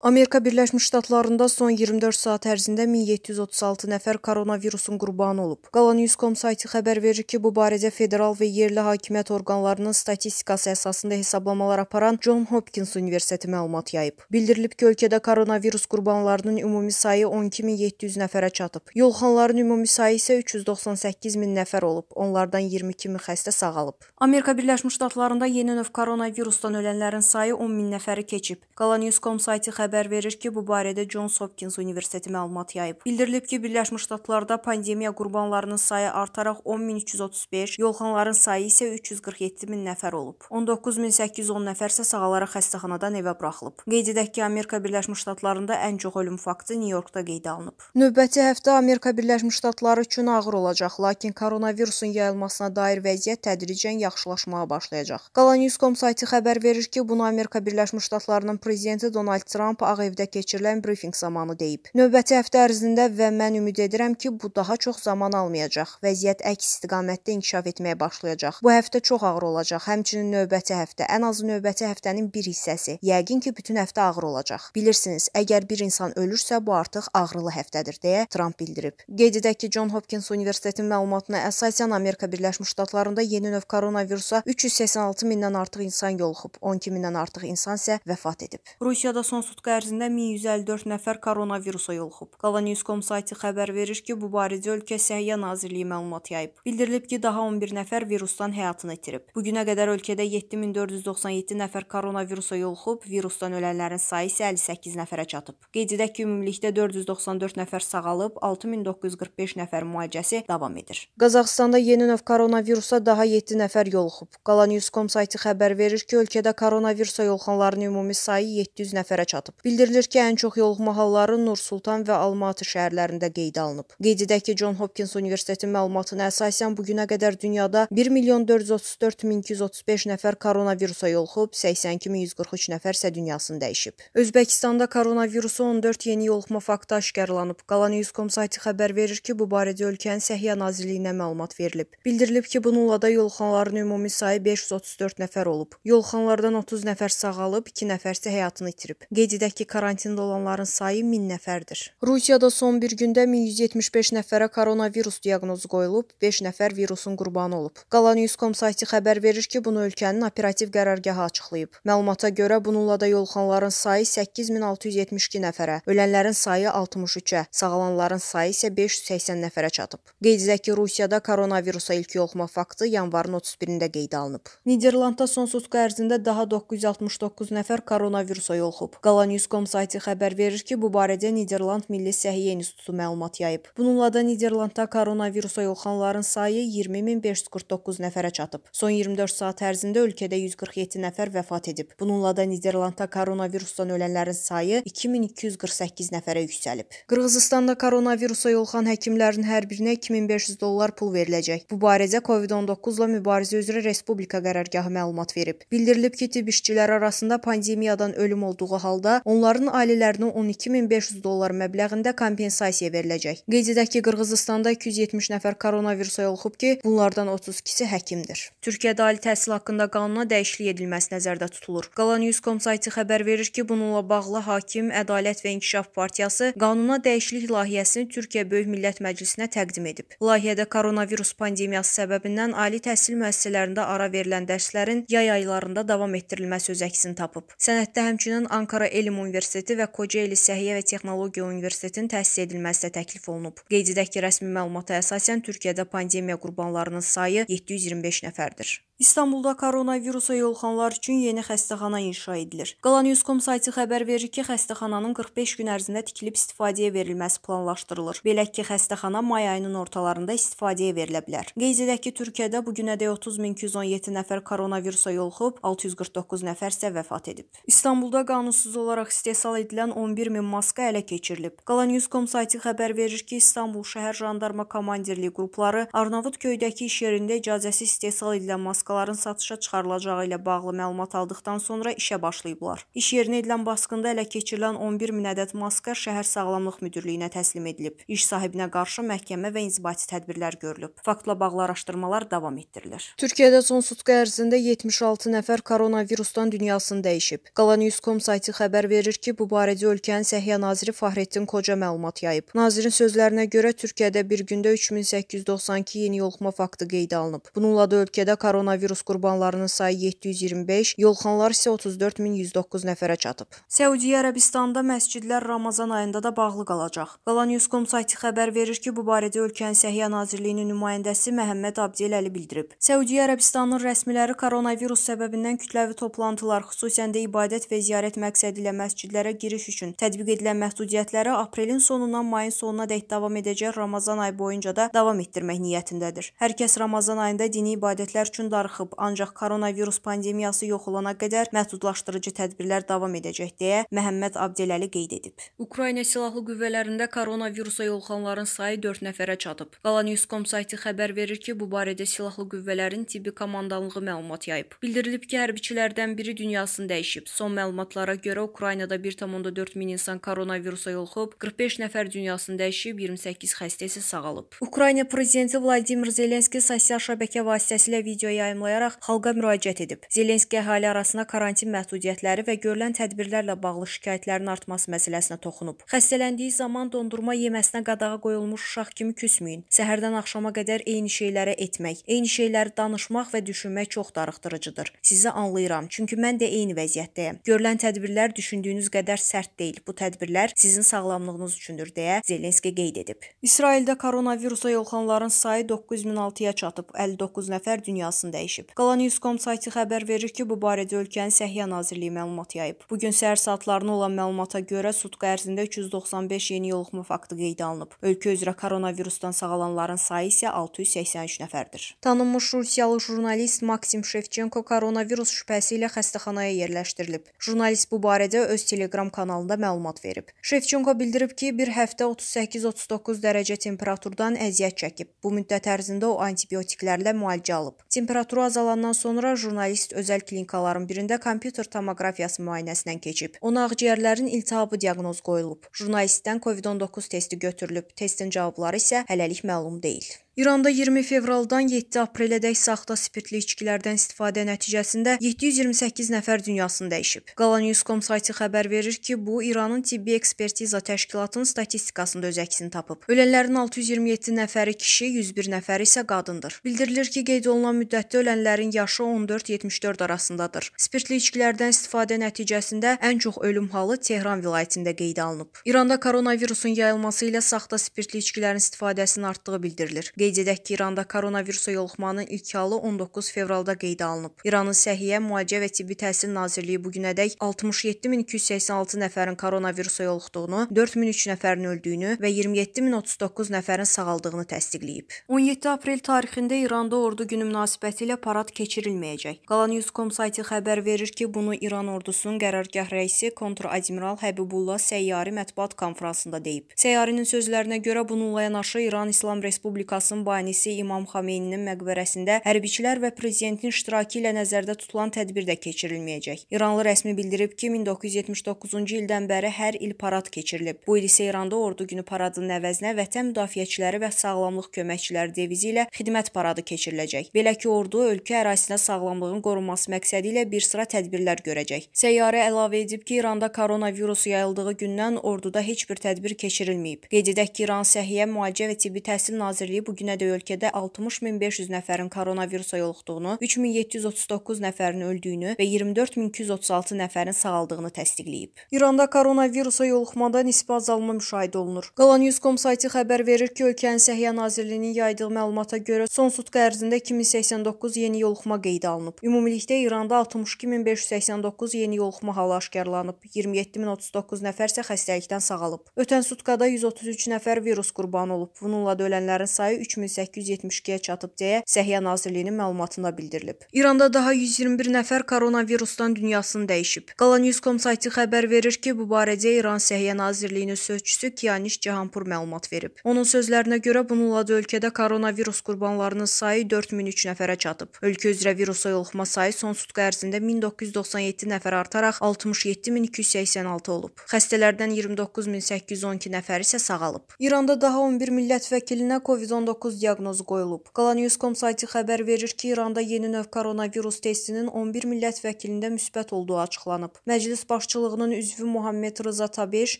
Amerika Birləşmiş Ştatlarında son 24 saat ərzində 1736 nəfər koronavirusun qurbanı olub. Qalan Newscom sayti xəbər verir ki, bu barədə federal və yerli hakimiyyət orqanlarının statistikası əsasında hesablamalar aparan John Hopkins Universiteti məlumat yayıb. Bildirilib ki, ölkədə koronavirus qurbanlarının ümumi sayı 12700 nəfərə çatıb. Yolxanların ümumi sayı isə 398000 nəfər olub. Onlardan 22000 xəstə sağalıb. Amerika Birləşmiş Ştatlarında yeni növ koronavirusdan ölənlərin sayı 10000 nəfəri keçib. Qalan Newscom sayti xəbər xəbər verir ki, bu barədə Johns Hopkins Universiteti məlumat yayıb. Bildirilib ki, Birləşmiş Ştatlarda pandemiya qurbanlarının sayı artaraq 10335, yolxanların sayı isə 347 min nəfər olub. 19810 nəfər isə sağalaraq xəstəxanadan evə buraxılıb. Qeyd edək ki, Amerika Birləşmiş Ştatlarında ən çox ölüm faktı Nyu-Yorkda qeydə alınıb. Növbəti həftə Amerika Birləşmiş Ştatları üçün ağır olacaq, lakin koronavirusun yayılmasına dair vəziyyət tədricən yaxşılaşmağa başlayacaq. Qala Newscom saytı xəbər verir ki, bunu Amerika Birləşmiş Ştatlarının prezidenti Donald Trump Tramp Ağ evdə keçirilən brifinq zamanı deyib. Növbəti həftə ərzində və mən ümid edirəm ki, bu daha çox zaman almayacaq. Vəziyyət əks istiqamətdə inkişaf etməyə başlayacaq. Bu həftə çox ağır olacaq. Həmçinin növbəti həftə, ən azı növbəti həftənin bir hissəsi. Yəqin ki, bütün həftə ağır olacaq. Bilirsiniz, əgər bir insan ölürsə, bu artıq ağrılı həftədir deyə Tramp bildirib. Qeyd edək ki, John Hopkins Universitetinin məlumatına əsasən Amerika Birləşmiş Ştatlarında yeni növ koronavirusa 386 mindən artıq insan yoluxub, 12 mindən artıq insan isə vəfat edib. Rusiyada son sutka vaxt ərzində 1154 nəfər koronavirusa yoluxub. Qalaniyüz.com saytı xəbər verir ki, bu barədə ölkə Səhiyyə Nazirliyi məlumat yayıb. Bildirilib ki, daha 11 nəfər virusdan həyatını itirib. Bu günə qədər ölkədə 7497 nəfər koronavirusa yoluxub, virusdan ölənlərin sayı isə 58 nəfərə çatıb. Qeyd edək ki, ümumilikdə 494 nəfər sağalıb, 6945 nəfər müalicəsi davam edir. Qazaxıstanda yeni növ koronavirusa daha 7 nəfər yoluxub. Qalanews.com saytı xəbər verir ki, ölkədə koronavirusa yoluxanların ümumi sayı 700 nəfərə çatıb. Bildirilir ki, ən çox yoluxma halları Nur-Sultan və Almatı şəhərlərində qeydə alınıb. Qeyd edək ki, John Hopkins Universitetinin məlumatına əsasən bu günə qədər dünyada 1 milyon 434 min 235 nəfər koronavirusa yoluxub, 82 min 143 nəfər isə dünyasını dəyişib. Özbəkistanda koronavirusa 14 yeni yoluxma faktı aşkarlanıb. Qalanews.com saytı xəbər verir ki, bu barədə ölkənin Səhiyyə Nazirliyinə məlumat verilib. Bildirilib ki, bununla da yoluxanların ümumi sayı 534 nəfər olub. Yoluxanlardan 30 nəfər sağalıb, 2 nəfər isə həyatını itirib. Qeyd edək Qeyd edək ki, karantində olanların sayı 1000 nəfərdir. Rusiyada son bir gündə 1175 nəfərə koronavirus diaqnozu qoyulub, 5 nəfər virusun qurbanı olub. Qala News.com saytı xəbər verir ki, bunu ölkənin operativ qərargahı açıqlayıb. Məlumata görə bununla da yolxanların sayı 8672 nəfərə, ölənlərin sayı 63-ə, sağalanların sayı isə 580 nəfərə çatıb. Qeyd edək ki, Rusiyada koronavirusa ilk yolxuma faktı yanvarın 31-də qeydə alınıb. Niderlandda son sutka ərzində daha 969 nəfər koronavirusa yolxub. Qala News Uniscom saytı xəbər verir ki, bu barədə Niderland Milli Səhiyyə İnstitutu məlumat yayıb. Bununla da Niderlandda koronavirusa yolxanların sayı 20549 nəfərə çatıb. Son 24 saat ərzində ölkədə 147 nəfər vəfat edib. Bununla da Niderlandda koronavirusdan ölənlərin sayı 2248 nəfərə yüksəlib. Qırğızistanda koronavirusa yolxan həkimlərin hər birinə 2500 dollar pul veriləcək. Bu barədə COVID-19 ilə mübarizə üzrə Respublika qərargahı məlumat verib. Bildirilib ki, tibb işçiləri arasında pandemiyadan ölüm olduğu halda onların ailələrinə 12500 dollar məbləğində kompensasiya veriləcək. Qeyd edək ki, Qırğızistanda 270 nəfər koronavirusa yoluxub ki, bunlardan 32-si həkimdir. Türkiyədə ali təhsil haqqında qanuna dəyişiklik edilməsi nəzərdə tutulur. Qalanews.com saytı xəbər verir ki, bununla bağlı hakim Ədalət və İnkişaf Partiyası qanuna dəyişiklik layihəsini Türkiyə Böyük Millət Məclisinə təqdim edib. Layihədə koronavirus pandemiyası səbəbindən ali təhsil müəssisələrində ara verilən dərslərin yay aylarında davam etdirilməsi öz əksini tapıb. Sənəddə həmçinin Ankara Elm Ağdam Universiteti və Kocaeli Səhiyyə və Texnologiya Universitetinin təsis edilməsi də təklif olunub. Qeyd edək ki, rəsmi məlumata əsasən Türkiyədə pandemiya qurbanlarının sayı 725 nəfərdir. İstanbulda koronavirusa yoluxanlar üçün yeni xəstəxana inşa edilir. Qalan.com saytı xəbər verir ki, xəstəxananın 45 gün ərzində tikilib istifadəyə verilməsi planlaşdırılır. Belə ki, xəstəxana may ayının ortalarında istifadəyə verilə bilər. Qeyd edək ki, Türkiyədə bu günədək 30217 nəfər koronavirusa yoluxub, 649 nəfər isə vəfat edib. İstanbulda qanunsuz olaraq istehsal edilən 11 min maska ələ keçirilib. Qalan.com saytı xəbər verir ki, İstanbul şəhər jandarma komandirliyi qrupları Arnavutköydəki iş yerində icazəsiz istehsal edilən maska maskaların satışa çıxarılacağı ilə bağlı məlumat aldıqdan sonra işə başlayıblar. İş yerinə edilən basqında ələ keçirilən 11 min ədəd maska şəhər sağlamlıq müdirliyinə təslim edilib. İş sahibinə qarşı məhkəmə və inzibati tədbirlər görülüb. Faktla bağlı araşdırmalar davam etdirilir. Türkiyədə son sutqa ərzində 76 nəfər koronavirusdan dünyasını dəyişib. Qalanews.com saytı xəbər verir ki, bu barədə ölkənin Səhiyyə naziri Fahrettin Qoca məlumat yayıb. Nazirin sözlərinə görə Türkiyədə bir gündə 3892 yeni yoluxma faktı qeydə alınıb. Bununla da ölkədə koronavirus koronavirus qurbanlarının sayı 725, yolxanlar isə 34109 nəfərə çatıb. Səudiyyə Ərəbistanda məscidlər Ramazan ayında da bağlı qalacaq. Qalanews.com saytı xəbər verir ki, bu barədə ölkənin Səhiyyə Nazirliyinin nümayəndəsi Məhəmməd Abdiyel Əli bildirib. Səudiyyə Ərəbistanının rəsmiləri koronavirus səbəbindən kütləvi toplantılar, xüsusən də ibadət və ziyarət məqsədi ilə məscidlərə giriş üçün tətbiq edilən məhdudiyyətləri aprelin sonundan mayın sonuna dək davam edəcək Ramazan ayı boyunca da davam etdirmək niyyətindədir. Hər kəs Ramazan ayında dini ibadətlər üçün darıxmır darıxıb, ancaq koronavirus pandemiyası yox olana qədər məhdudlaşdırıcı tədbirlər davam edəcək deyə Məhəmməd Abdeləli qeyd edib. Ukrayna silahlı qüvvələrində koronavirusa yoluxanların sayı 4 nəfərə çatıb. Qala Newscom saytı xəbər verir ki, bu barədə silahlı qüvvələrin tibbi komandanlığı məlumat yayıb. Bildirilib ki, hərbiçilərdən biri dünyasını dəyişib. Son məlumatlara görə Ukraynada 1.4 min insan koronavirusa yoluxub, 45 nəfər dünyasını dəyişib, 28 xəstə isə sağalıb. Ukrayna prezidenti Vladimir Zelenski sosial şəbəkə vasitəsilə video yayımladı təminləyaraq xalqa müraciət edib. Zelenski əhali arasına karantin məhdudiyyətləri və görülən tədbirlərlə bağlı şikayətlərin artması məsələsinə toxunub. Xəstələndiyi zaman dondurma yeməsinə qadağa qoyulmuş uşaq kimi küsməyin. Səhərdən axşama qədər eyni şeyləri etmək, eyni şeyləri danışmaq və düşünmək çox darıxdırıcıdır. Sizi anlayıram, çünki mən də eyni vəziyyətdəyəm. Görülən tədbirlər düşündüyünüz qədər sərt deyil. Bu tədbirlər sizin sağlamlığınız üçündür deyə Zelenski qeyd edib. İsraildə koronavirusa yolxanların sayı 9006-ya çatıb, 59 nəfər dünyasında dəyişib. Qalanews.com sayti xəbər verir ki, bu barədə ölkənin Səhiyyə Nazirliyi məlumat yayıb. Bu gün səhər saatlarına olan məlumata görə sutqa ərzində 395 yeni yoluxma faktı qeydə alınıb. Ölkə üzrə koronavirusdan sağalanların sayı isə 683 nəfərdir. Tanınmış rusiyalı jurnalist Maksim Şevçenko koronavirus şübhəsi ilə xəstəxanaya yerləşdirilib. Jurnalist bu barədə öz Telegram kanalında məlumat verib. Şevçenko bildirib ki, bir həftə 38-39 dərəcə temperaturdan əziyyət çəkib. Bu müddət ərzində o antibiotiklərlə müalicə alıb. Temperatur Temperatur azalandan sonra jurnalist özəl klinikaların birində kompüter tomoqrafiyası müayinəsindən keçib. Ona ağciyərlərin iltihabı diaqnoz qoyulub. Jurnalistdən COVID-19 testi götürülüb. Testin cavabları isə hələlik məlum deyil. İranda 20 fevraldan 7 aprelədək saxta spirtli içkilərdən istifadə nəticəsində 728 nəfər dünyasını dəyişib. Qalanews.com saytı xəbər verir ki, bu İranın Tibbi Ekspertiza Təşkilatının statistikasında öz əksini tapıb. Ölənlərin 627 nəfəri kişi, 101 nəfəri isə qadındır. Bildirilir ki, qeyd olunan müddətdə ölənlərin yaşı 14-74 arasındadır. Spirtli içkilərdən istifadə nəticəsində ən çox ölüm halı Tehran vilayətində qeydə alınıb. İranda koronavirusun yayılması ilə saxta spirtli içkilərin istifadəsinin artdığı bildirilir. Qeyd Qeyd edək ki, İranda koronavirusa yoluxmanın ilk halı 19 fevralda qeydə alınıb. İranın Səhiyyə, Müalicə və Tibbi Təhsil Nazirliyi bu günədək 67286 nəfərin koronavirusa yoluxduğunu, 4003 nəfərin öldüyünü və 27039 nəfərin sağaldığını təsdiqləyib. 17 aprel tarixində İranda Ordu Günü münasibətilə parad keçirilməyəcək. Qalanews.com saytı xəbər verir ki, bunu İran ordusunun qərargah rəisi kontradmiral Həbibullah Səyyari mətbuat konfransında deyib. Səyyarinin sözlərinə görə bununla yanaşı İran İslam Respublikası iclasın banisi İmam Xameyninin məqbərəsində hərbiçilər və prezidentin iştirakı ilə nəzərdə tutulan tədbir də keçirilməyəcək. İranlı rəsmi bildirib ki, 1979-cu ildən bəri hər il parad keçirilib. Bu il isə İranda Ordu Günü paradının əvəzinə vətən müdafiəçiləri və sağlamlıq köməkçiləri devizi ilə xidmət paradı keçiriləcək. Belə ki, ordu ölkə ərazisinə sağlamlığın qorunması məqsədi ilə bir sıra tədbirlər görəcək. Səyyarə əlavə edib ki, İranda koronavirus yayıldığı gündən orduda heç bir tədbir keçirilməyib. Qeyd edək ki, İran Səhiyyə, Müalicə və Tibbi Təhsil Nazirliyi bu bu günədək ölkədə 60500 nəfərin koronavirusa yoluxduğunu, 3739 nəfərin öldüyünü və 24236 nəfərin sağaldığını təsdiqləyib. İranda koronavirusa yoluxmada nisbi azalma müşahidə olunur. Qalanews.com saytı xəbər verir ki, ölkənin Səhiyyə Nazirliyinin yaydığı məlumata görə son sutqa ərzində 2089 yeni yoluxma qeydə alınıb. Ümumilikdə İranda 62589 yeni yoluxma halı aşkarlanıb, 27039 nəfər isə xəstəlikdən sağalıb. Ötən sutqada 133 nəfər virus qurbanı olub. Bununla da ölənlərin sayı 3872-yə çatıb deyə Səhiyyə Nazirliyinin məlumatında bildirilib. İranda daha 121 nəfər koronavirusdan dünyasını dəyişib. Qala Newscom saytı xəbər verir ki, bu barədə İran Səhiyyə Nazirliyinin sözçüsü Kianiş Cahanpur məlumat verib. Onun sözlərinə görə bununla da ölkədə koronavirus qurbanlarının sayı 4003 nəfərə çatıb. Ölkə üzrə virusa yoluxma sayı son sutqa ərzində 1997 nəfər artaraq 67286 olub. Xəstələrdən 29812 nəfər isə sağalıb. İranda daha 11 millət vəkilinə COVID-19 COVID-19 diaqnozu qoyulub. Qalanews.com saytı xəbər verir ki, İranda yeni növ koronavirus testinin 11 millət vəkilində müsbət olduğu açıqlanıb. Məclis başçılığının üzvü Muhammed Rıza Tabeş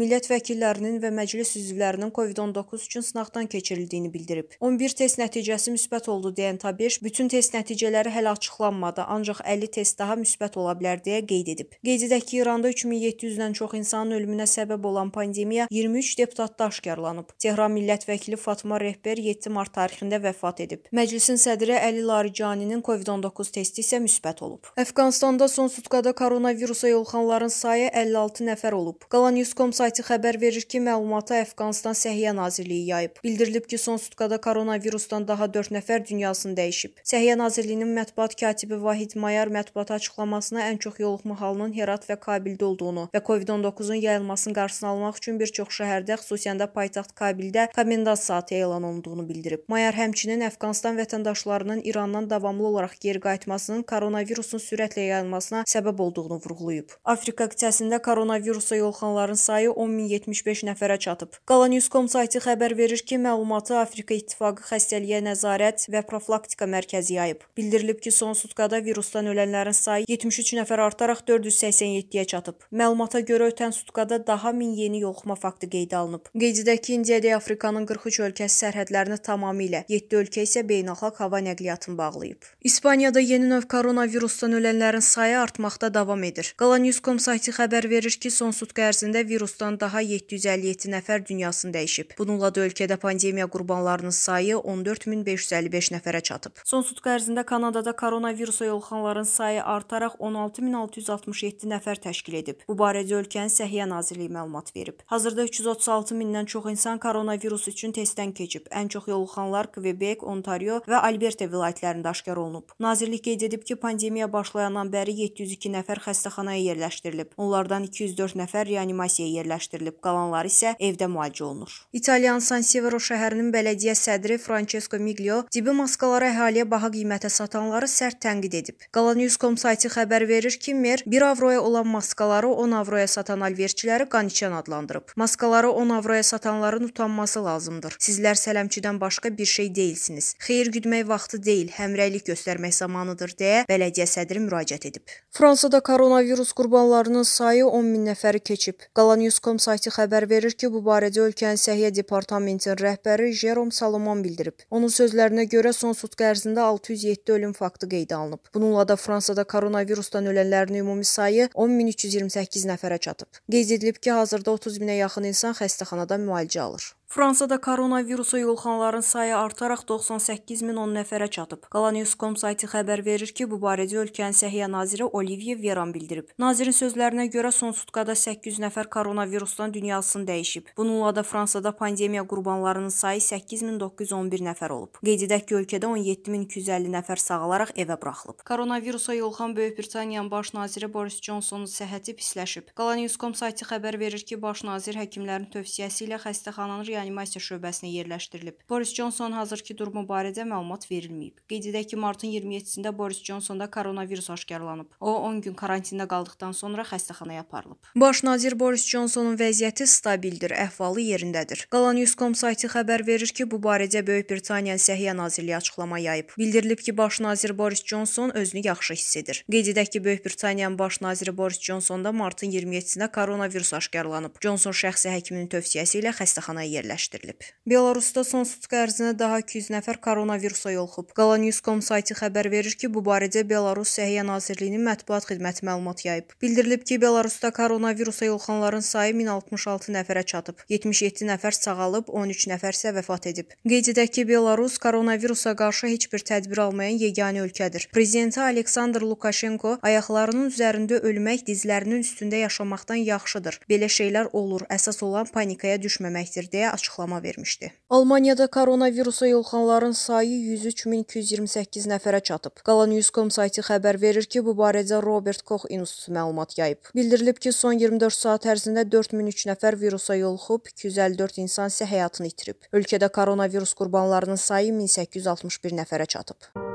millət vəkillərinin və məclis üzvlərinin COVID-19 üçün sınaqdan keçirildiyini bildirib. 11 test nəticəsi müsbət oldu deyən Tabeş bütün test nəticələri hələ açıqlanmadı, ancaq 50 test daha müsbət ola bilər deyə qeyd edib. Qeyd edək ki, İranda 3700-dən çox insanın ölümünə səbəb olan pandemiya 23 deputatda aşkarlanıb. Tehran millət vəkili Fatma Rehber 7 mart mart tarixində vəfat edib. Məclisin sədri Əli Laricaninin COVID-19 testi isə müsbət olub. Əfqanistanda son sutqada koronavirusa yolxanların sayı 56 nəfər olub. Qalanews.com saytı xəbər verir ki, məlumatı Əfqanistan Səhiyyə Nazirliyi yayıb. Bildirilib ki, son sutqada koronavirusdan daha 4 nəfər dünyasını dəyişib. Səhiyyə Nazirliyinin mətbuat katibi Vahid Mayar mətbuat açıqlamasına ən çox yoluxma halının Herat və Kabildə olduğunu və COVID-19-un yayılmasının qarşısını almaq üçün bir çox şəhərdə, xüsusən də paytaxt Kabildə komendant saatı elan olunduğunu bildirib bildirib. Mayar həmçinin Əfqanistan vətəndaşlarının İrandan davamlı olaraq geri qayıtmasının koronavirusun sürətlə yayılmasına səbəb olduğunu vurğulayıb. Afrika qitəsində koronavirusa yolxanların sayı 10075 nəfərə çatıb. Qalanews.com saytı xəbər verir ki, məlumatı Afrika İttifaqı Xəstəliyə Nəzarət və Profilaktika Mərkəzi yayıb. Bildirilib ki, son sutkada virusdan ölənlərin sayı 73 nəfər artaraq 487-yə çatıb. Məlumata görə ötən sutkada daha 1000 yeni yoluxma faktı qeydə alınıb. Qeyd edək ki, indiyədək Afrikanın 43 ölkəsi sərhədlərini tam tamamilə, 7 ölkə isə beynəlxalq hava nəqliyyatını bağlayıb. İspaniyada yeni növ koronavirusdan ölənlərin sayı artmaqda davam edir. Qala News.com saytı xəbər verir ki, son sutq ərzində virusdan daha 757 nəfər dünyasını dəyişib. Bununla da ölkədə pandemiya qurbanlarının sayı 14555 nəfərə çatıb. Son sutq ərzində Kanadada koronavirusa yoluxanların sayı artaraq 16667 nəfər təşkil edib. Bu barədə ölkənin Səhiyyə Nazirliyi məlumat verib. Hazırda 336 mindən çox insan koronavirus üçün testdən keçib. Ən çox yoluxan vulxanlar Kvebek, Ontario və Alberta vilayətlərində aşkar olunub. Nazirlik qeyd edib ki, pandemiya başlayandan bəri 702 nəfər xəstəxanaya yerləşdirilib. Onlardan 204 nəfər reanimasiyaya yerləşdirilib, qalanları isə evdə müalicə olunur. İtaliyanın San Severo şəhərinin bələdiyyə sədri Francesco Miglio tibbi maskaları əhaliyə baha qiymətə satanları sərt tənqid edib. Qalanews.com saytı xəbər verir ki, mer 1 avroya olan maskaları 10 avroya satan alverçiləri qaniçən adlandırıb. Maskaları 10 avroya satanların utanması lazımdır. Sizlər sələmçidən baş başqa bir şey deyilsiniz. Xeyir güdmək vaxtı deyil, həmrəylik göstərmək zamanıdır deyə bələdiyyə sədri müraciət edib. Fransada koronavirus qurbanlarının sayı 10 min nəfəri keçib. Qalannews.com saytı xəbər verir ki, bu barədə ölkənin Səhiyyə Departamentinin rəhbəri Jerome Salomon bildirib. Onun sözlərinə görə son sutq ərzində 607 ölüm faktı qeydə alınıb. Bununla da Fransada koronavirusdan ölənlərin ümumi sayı 10328 nəfərə çatıb. Qeyd edilib ki, hazırda 30 minə yaxın insan xəstəxanada müalicə alır. Fransada koronavirusa yoluxanların sayı artaraq 98010 nəfərə çatıb. Qalanews.com saytı xəbər verir ki, bu barədə ölkənin Səhiyyə naziri Olivier Veran bildirib. Nazirin sözlərinə görə son sutqada 800 nəfər koronavirusdan dünyasını dəyişib. Bununla da Fransada pandemiya qurbanlarının sayı 8911 nəfər olub. Qeyd edək ki, ölkədə 17250 nəfər sağalaraq evə buraxılıb. Koronavirusa yoluxan Böyük Britaniyanın baş naziri Boris Johnsonun səhhəti pisləşib. Qalanews.com saytı xəbər verir ki, baş nazir həkimlərin tövsiyəsi ilə xəstəxananın reanimasiya şöbəsinə yerləşdirilib. Boris Johnson hazırki durumu barədə məlumat verilməyib. Qeyd edək ki, martın 27-də Boris Johnsonda koronavirus aşkarlanıb. O 10 gün karantinda qaldıqdan sonra xəstəxanaya aparılıb. Baş nazir Boris Johnsonun vəziyyəti stabildir, əhvalı yerindədir. Qalan Newscom saytı xəbər verir ki, bu barədə Böyük Britaniya Səhiyyə Nazirliyi açıqlama yayıb. Bildirilib ki, baş nazir Boris Johnson özünü yaxşı hiss edir. Qeyd edək ki, Böyük Britaniyanın baş naziri Boris Johnsonda martın 27-də koronavirus aşkarlanıb. Johnson şəxsi həkimin tövsiyəsi ilə xəstəxanaya yerləşdirilib mərkəzləşdirilib. Belarusda son sutka ərzinə daha 200 nəfər koronavirusa yolxub. Qalanews.com saytı xəbər verir ki, bu barədə Belarus Səhiyyə Nazirliyinin mətbuat xidməti məlumat yayıb. Bildirilib ki, Belarusda koronavirusa yolxanların sayı 1066 nəfərə çatıb. 77 nəfər sağalıb, 13 nəfər isə vəfat edib. Qeyd edək ki, Belarus koronavirusa qarşı heç bir tədbir almayan yeganə ölkədir. Prezidenti Aleksandr Lukashenko ayaqlarının üzərində ölmək dizlərinin üstündə yaşamaqdan yaxşıdır. Belə şeylər olur. Əsas olan panikaya düşməməkdir deyə açıqlama vermişdi. Almaniyada koronavirusa yolxanların sayı 103228 nəfərə çatıb. Qala Newscom sayti xəbər verir ki, bu barədə Robert Koch İnstitutu məlumat yayıb. Bildirilib ki, son 24 saat ərzində 4003 nəfər virusa yolxub, 254 insan isə həyatını itirib. Ölkədə koronavirus qurbanlarının sayı 1861 nəfərə çatıb.